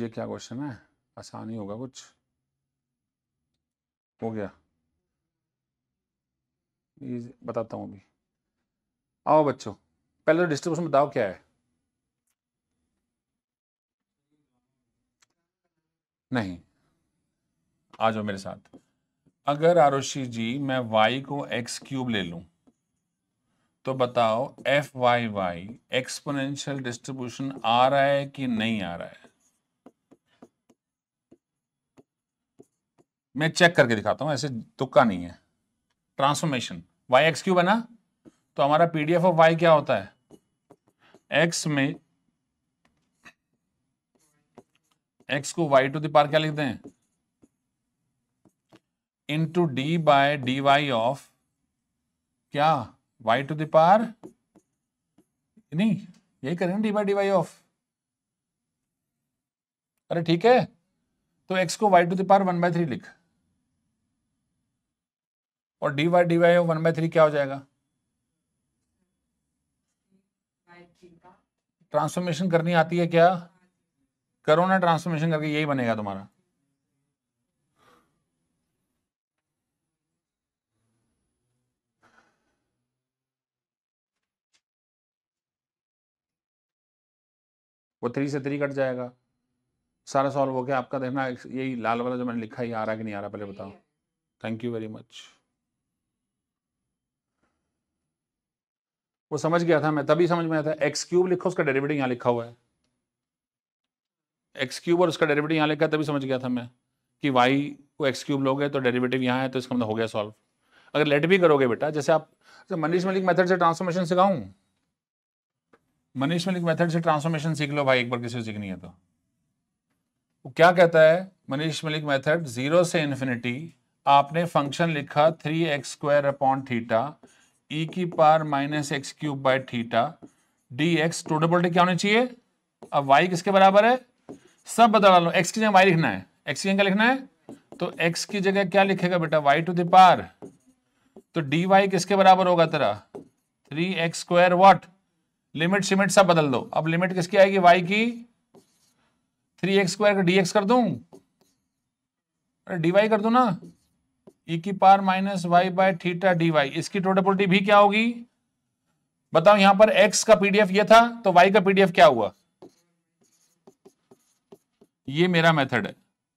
ये क्या क्वेश्चन है आसान ही होगा कुछ हो गया बताता हूँ अभी आओ बच्चों पहले तो डिस्ट्रीब्यूशन बताओ क्या है नहीं आ जाओ मेरे साथ अगर आरुषि जी मैं y को एक्स क्यूब ले लूं तो बताओ F Y Y exponential distribution आ रहा है कि नहीं आ रहा है मैं चेक करके दिखाता हूँ ऐसे तुक्का नहीं है ट्रांसफॉर्मेशन वाई एक्स क्यू बना तो हमारा पीडीएफ ऑफ वाई क्या होता है एक्स में एक्स को वाई टू दार क्या लिखते हैं into d by d y of क्या वाई टू दार नहीं यही करें d by d y of अरे ठीक है तो एक्स को वाई टू दार वन बाय थ्री लिख और d y d y one by three क्या हो जाएगा ट्रांसफॉर्मेशन करनी आती है क्या करो ना ट्रांसफॉर्मेशन करके यही बनेगा तुम्हारा वो थ्री से थ्री कट जाएगा सारा सॉल्व हो गया आपका देखना यही लाल वाला जो मैंने लिखा है ये आ रहा कि नहीं आ रहा पहले बताओ थैंक यू वेरी मच वो समझ गया था मैं तभी समझ में आया था एक्स क्यूब लिखो उसका डेरिवेटिव यहाँ लिखा हुआ है एक्स क्यूब और उसका डेरिवेटिव यहाँ लिखा तभी समझ गया था मैं कि वाई को एक्स क्यूब लोगे तो डेरिवेटिव यहाँ है तो इसका मतलब हो गया सॉल्व अगर लेट भी करोगे बेटा जैसे आप तो मनीष मलिक मेथड से ट्रांसफॉर्मेशन सिखाऊं मनीष मलिक मेथड से ट्रांसफॉर्मेशन सीख लो भाई एक बार किसी को सीखनी है तो वो क्या कहता है मनीष मलिक मेथड जीरो से इन्फिनिटी आपने फंक्शन लिखा three x square upon theta e e की पार minus x cube by theta d x total voltage क्या होनी चाहिए अब वाई किसके बराबर है सब बता डालो एक्स की जगह वाई लिखना है एक्स की जगह लिखना है तो एक्स की जगह क्या लिखेगा बेटा वाई टू दार तो डी वाई किसके बराबर होगा तेरा three x square what limit सिमिट सब बदल दो अब लिमिट किसकी आएगी वाई की थ्री एक्स स्क्वायर का डी एक्स कर दू डी वाई कर दू ना ई e की पार minus y by theta d y इसकी टोटल पोलिटी भी क्या होगी बताओ यहां पर एक्स का पीडीएफ ये था तो वाई का पीडीएफ क्या हुआ ये मेरा मेथड है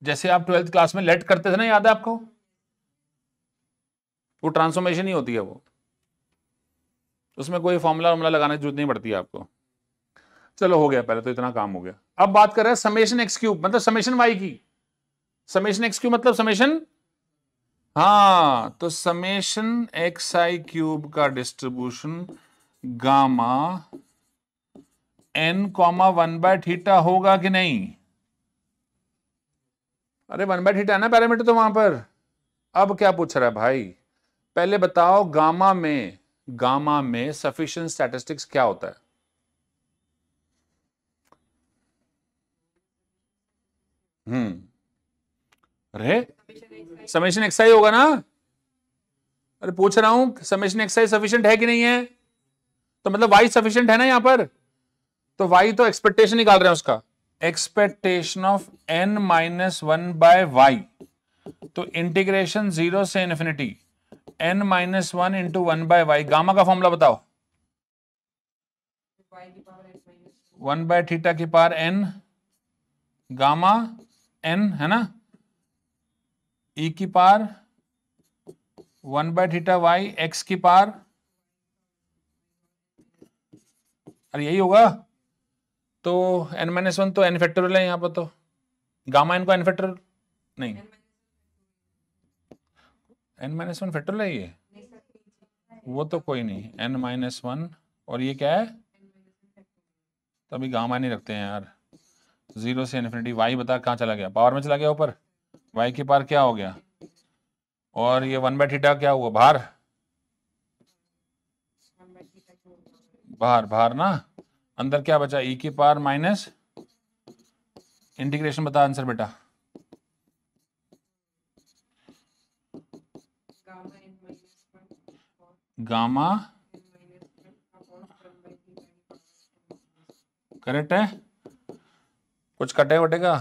जैसे आप ट्वेल्थ क्लास में लेट करते थे ना याद है आपको वो ट्रांसफॉर्मेशन ही होती है वो उसमें कोई फॉर्मूला वॉर्मूला लगाने की जरूरत नहीं पड़ती आपको चलो हो गया पहले तो इतना काम हो गया अब बात कर रहे हैं समेशन एक्स क्यूब मतलब समेशन वाई की समेशन एक्स क्यूब मतलब समेशन हाँ तो समेशन एक्स आई क्यूब का distribution gamma n comma one by theta होगा कि नहीं अरे वन बाय थीटा है ना पैरामीटर तो वहां पर अब क्या पूछ रहा है भाई पहले बताओ गामा में गामा में सफिशिएंट स्टैटिस्टिक्स क्या होता है हम्म अरे समेशन एक्स आई होगा ना अरे पूछ रहा हूं समेशन एक्स आई सफिशियंट है कि नहीं है तो मतलब वाई सफिशियंट है ना यहां पर तो वाई तो एक्सपेक्टेशन निकाल रहे हैं उसका expectation of n minus one by y तो इंटीग्रेशन जीरो से infinity n minus one into one by y gamma का फॉर्मूला बताओ वन बाय थीटा की पार एन गामा एन है ना ई e की पार one by theta y x की पार अरे यही होगा तो एन माइनस वन तो एन फैक्टोरियल है यहां पर तो गामा एन को एन फैक्टोरियल नहीं एन माइनस वन फैक्टोरियल है ये वो तो कोई नहीं एन माइनस वन और ये क्या है तभी गामा नहीं रखते हैं यार जीरो से इन्फिनिटी वाई बता कहाँ चला गया पावर में चला गया ऊपर वाई के पार क्या हो गया और ये वन बाय थीटा क्या हुआ बाहर बाहर बाहर ना अंदर क्या बचा ई e के पार माइनस इंटीग्रेशन बता आंसर बेटा गामा करेक्ट है कुछ कटे वटेगा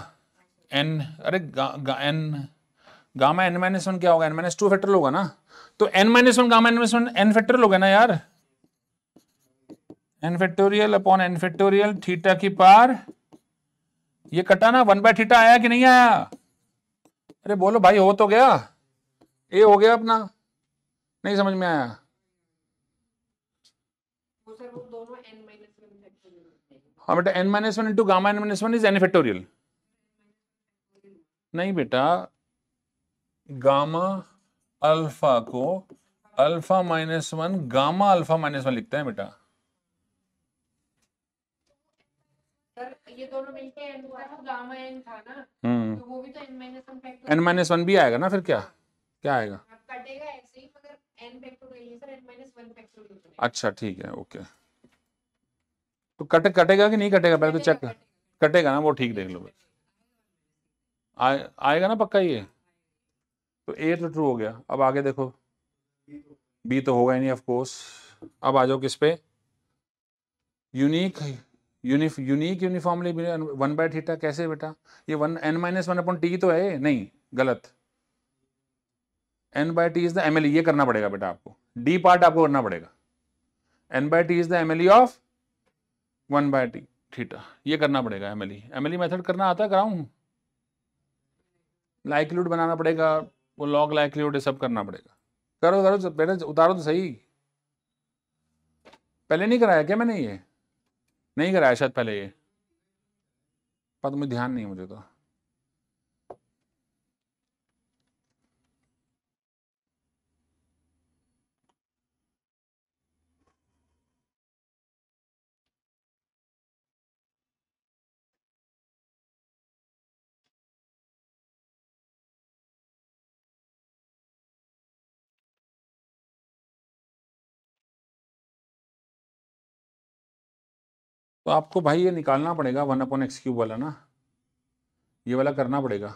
एन अरे n gamma n minus one क्या होगा एन माइनस टू फैक्टर होगा ना तो n minus one gamma n minus one n factor होगा ना यार n factorial upon n factorial theta की पार ये कटा ना वन बाय थीटा आया कि नहीं आया अरे बोलो भाई हो तो गया ए हो गया अपना नहीं समझ में आया हाँ बेटा n minus one into gamma n minus one is n factorial नहीं बेटा गामा अल्फा को alpha minus one gamma alpha minus one लिखते हैं बेटा ये दोनों मिलके एन था ना हम्म। तो वो भी तो माइनस वन एन माइनस भी आएगा ना फिर क्या क्या आएगा हाँ, कटेगा ऐसे ही अच्छा ठीक है ओके तो कट कटेगा कि नहीं कटेगा पहले तो चेक कटेगा ना वो ठीक देख लो आ, आएगा ना पक्का ये तो ए तो ट्रू हो गया अब आगे देखो बी तो होगा ही नहीं ऑफकोर्स अब आ जाओ किस पे unique uniform unique uniformly one by theta कैसे बेटा ये one n minus one upon t तो है नहीं गलत n by t is the M L ये करना पड़ेगा बेटा आपको डी पार्ट आपको करना पड़ेगा n by t is the M L of one by t theta ये करना पड़ेगा M L E M L E method करना आता है कराऊँ लाइकलीड बनाना पड़ेगा वो लॉग लाइकलीड सब करना पड़ेगा करो करो पहले उतारो तो सही पहले नहीं कराया क्या मैंने ये नहीं कराया शायद पहले ये पर तुम्हें ध्यान नहीं मुझे तो तो आपको भाई ये निकालना पड़ेगा वन अपॉन एक्स क्यूब वाला ना ये वाला करना पड़ेगा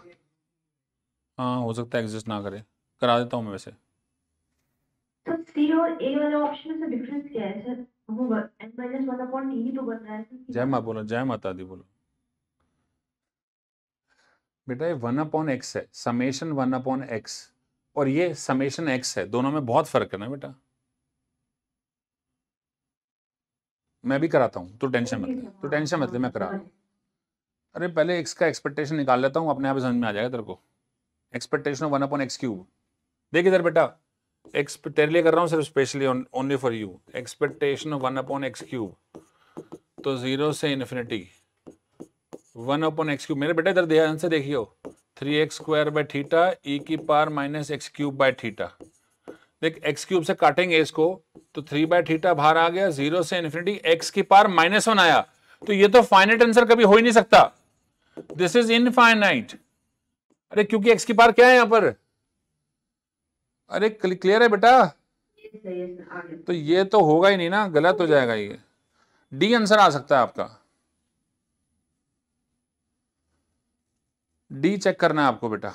हाँ हो सकता है एग्जिस्ट ना करे करा देता हूँ मैं वैसे सर सी और ए वाला ऑप्शन में डिफरेंस क्या है सर वो n 1 upon t e तो बन रहा है तो जय माँ बोलो जय माता दी बोलो बेटा ये वन अपॉन एक्स है समेशन वन अपॉन एक्स और ये समेशन एक्स है दोनों में बहुत फर्क है ना बेटा मैं भी कराता हूँ तो टेंशन मत ले तो टेंशन मत ले मैं करा रहा हूँ हाँ। अरे पहले एक्स का एक्सपेक्टेशन निकाल लेता हूँ अपने आप समझ में आ जाएगा तेरे को expectation of one upon x cube देखिए इधर बेटा एक्स तेरे लिए कर रहा हूँ सिर्फ specially only for you expectation of one upon x cube तो जीरो से infinity one upon x cube मेरे बेटा इधर ध्यान से देखियो three x square by theta e की पार minus x cube by theta देख एक्स क्यूब से काटेंगे इसको तो थ्री बाय थीटा बाहर आ गया जीरो से इन्फिनिटी एक्स की पार माइनस वन आया तो ये तो फाइनाइट आंसर कभी हो ही नहीं सकता दिस इज इनफाइनाइट अरे क्योंकि एक्स की पार क्या है यहां पर अरे क्लियर है बेटा तो ये तो होगा ही नहीं ना गलत हो जाएगा ये डी आंसर आ सकता है आपका डी चेक करना है आपको बेटा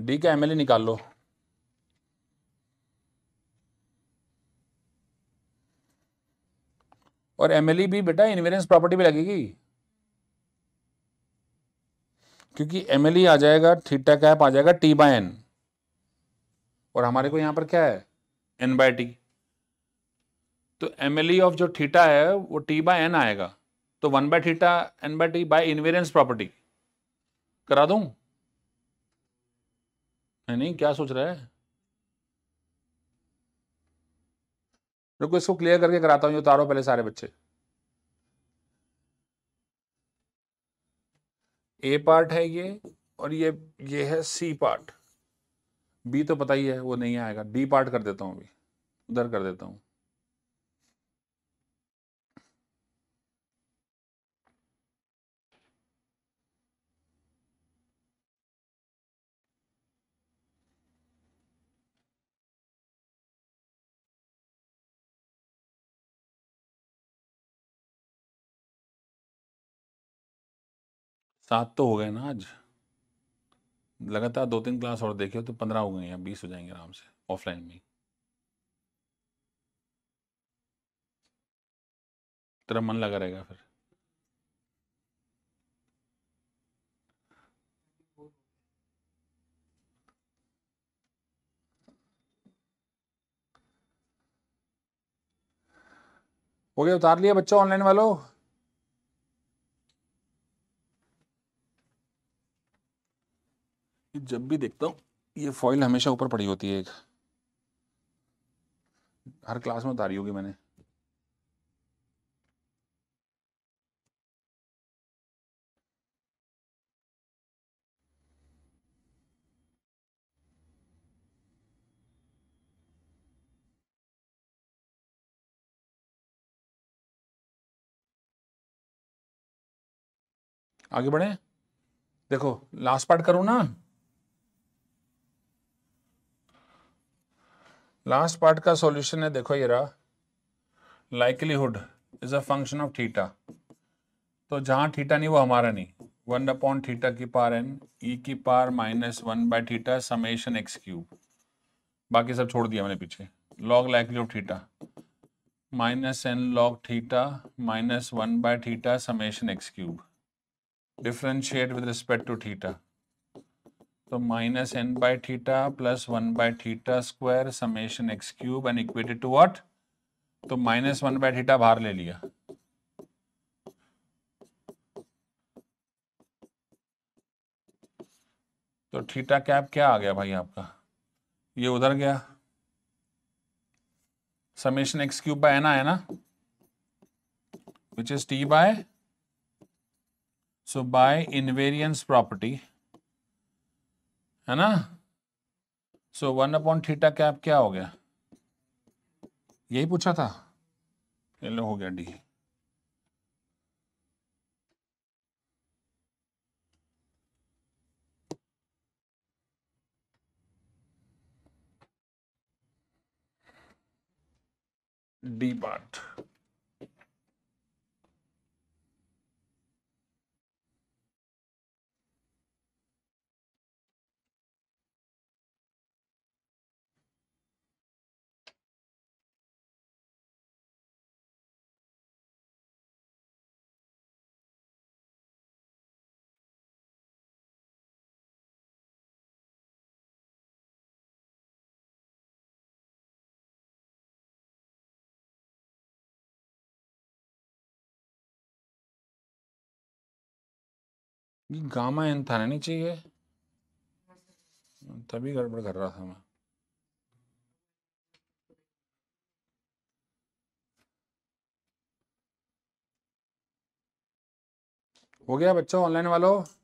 डी का एमएलए e निकाल लो और एमएलए e भी बेटा इन्वेरेंस प्रॉपर्टी भी लगेगी क्योंकि एमएलए e आ जाएगा थीटा कैप आ जाएगा टी बाय एन और हमारे को यहां पर क्या है एन बाय टी तो एमएलए ऑफ जो थीटा है वो टी बाय एन आएगा तो one by theta n by t by invariance property करा दूं नहीं नहीं क्या सोच रहा है रुको इसको क्लियर करके कराता हूँ ये उतारो पहले सारे बच्चे ए पार्ट है ये और ये ये है सी पार्ट बी तो पता ही है वो नहीं आएगा डी पार्ट कर देता हूँ अभी उधर कर देता हूँ सात तो हो गए ना आज लगातार दो तीन क्लास और देखे हो तो पंद्रह हो गए या बीस हो जाएंगे आराम से ऑफलाइन में तेरा मन लगा रहेगा फिर हो गया उतार लिया बच्चा ऑनलाइन वालों जब भी देखता हूँ ये फॉइल हमेशा ऊपर पड़ी होती है एक हर क्लास में उतारी होगी मैंने आगे बढ़े देखो लास्ट पार्ट करूँ ना लास्ट पार्ट का सॉल्यूशन है देखो ये रहा likelihood is a function of theta तो जहाँ थीटा नहीं वो हमारा नहीं वन अपॉन थीटा की पार एन ई e की पार minus one by theta summation x cube बाकी सब छोड़ दिया मैंने पीछे log likely of theta minus n log theta minus one by theta summation x cube differentiate with respect to theta तो minus n by theta plus one by theta square summation x cube and equated to what तो minus one by theta बाहर ले लिया तो theta cap क्या आ गया भाई आपका ये उधर गया summation x cube by n आया ना which is t by so by invariance property है ना so one upon theta cap क्या हो गया यही पूछा था ये हो गया डी डी पार्ट ये गामा एन था नहीं चाहिए तभी गड़बड़ कर रहा था मैं हो गया बच्चों ऑनलाइन वालों